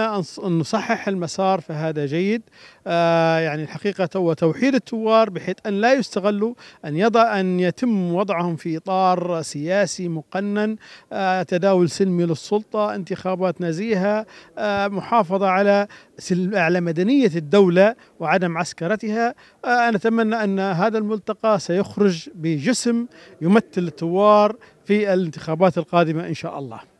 أن نصحح المسار فهذا جيد آه يعني الحقيقة هو توحيد الثوار بحيث أن لا يستغلوا أن يضع أن يتم وضعهم في إطار سياسي مقنن آه تداول سلمي للسلطة انتخابات نزيهة آه محافظة على على مدنية الدولة وعدم عسكرتها آه، أنا أتمنى أن هذا الملتقى سيخرج بجسم يمثل الثوار في الانتخابات القادمة إن شاء الله